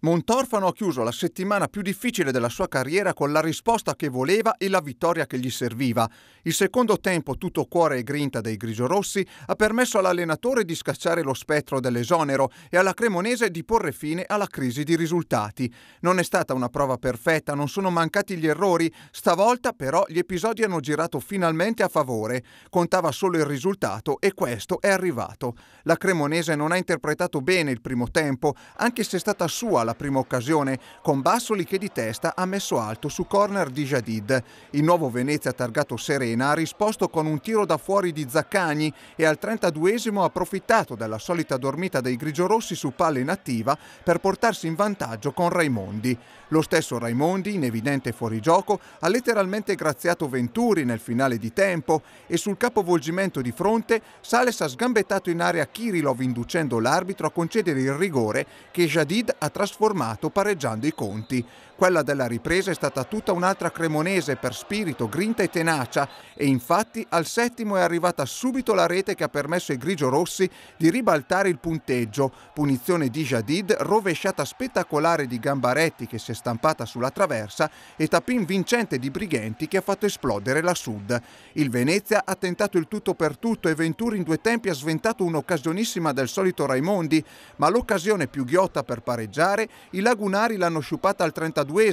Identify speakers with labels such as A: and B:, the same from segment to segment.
A: Montorfano ha chiuso la settimana più difficile della sua carriera con la risposta che voleva e la vittoria che gli serviva. Il secondo tempo, tutto cuore e grinta dei grigiorossi, ha permesso all'allenatore di scacciare lo spettro dell'esonero e alla Cremonese di porre fine alla crisi di risultati. Non è stata una prova perfetta, non sono mancati gli errori, stavolta però gli episodi hanno girato finalmente a favore. Contava solo il risultato e questo è arrivato. La Cremonese non ha interpretato bene il primo tempo, anche se è stata sua alla prima occasione, con Bassoli che di testa ha messo alto su corner di Jadid. Il nuovo Venezia targato Serena ha risposto con un tiro da fuori di Zaccagni e al 32esimo ha approfittato della solita dormita dei grigiorossi su palla inattiva per portarsi in vantaggio con Raimondi. Lo stesso Raimondi, in evidente fuorigioco, ha letteralmente graziato Venturi nel finale di tempo e sul capovolgimento di fronte Sales ha sgambettato in area Kirilov inducendo l'arbitro a concedere il rigore che Jadid ha trasformato trasformato pareggiando i conti. Quella della ripresa è stata tutta un'altra cremonese per spirito, grinta e tenacia e infatti al settimo è arrivata subito la rete che ha permesso ai grigio-rossi di ribaltare il punteggio. Punizione di Jadid, rovesciata spettacolare di Gambaretti che si è stampata sulla traversa e tapin vincente di Brighenti che ha fatto esplodere la Sud. Il Venezia ha tentato il tutto per tutto e Venturi in due tempi ha sventato un'occasionissima del solito Raimondi, ma l'occasione più ghiotta per pareggiare i lagunari l'hanno sciupata al 32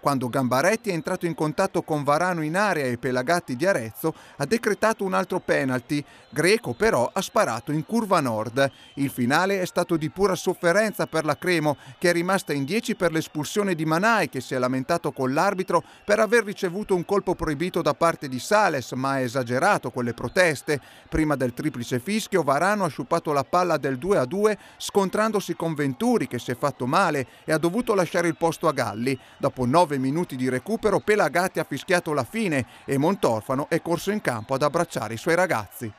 A: quando Gambaretti è entrato in contatto con Varano in area e Pelagatti di Arezzo ha decretato un altro penalty. Greco però ha sparato in curva nord. Il finale è stato di pura sofferenza per la Cremo che è rimasta in 10 per l'espulsione di Manai che si è lamentato con l'arbitro per aver ricevuto un colpo proibito da parte di Sales ma ha esagerato con le proteste. Prima del triplice fischio Varano ha sciupato la palla del 2 a 2 scontrandosi con Venturi che si è fatto male male e ha dovuto lasciare il posto a Galli. Dopo nove minuti di recupero Pelagatti ha fischiato la fine e Montorfano è corso in campo ad abbracciare i suoi ragazzi.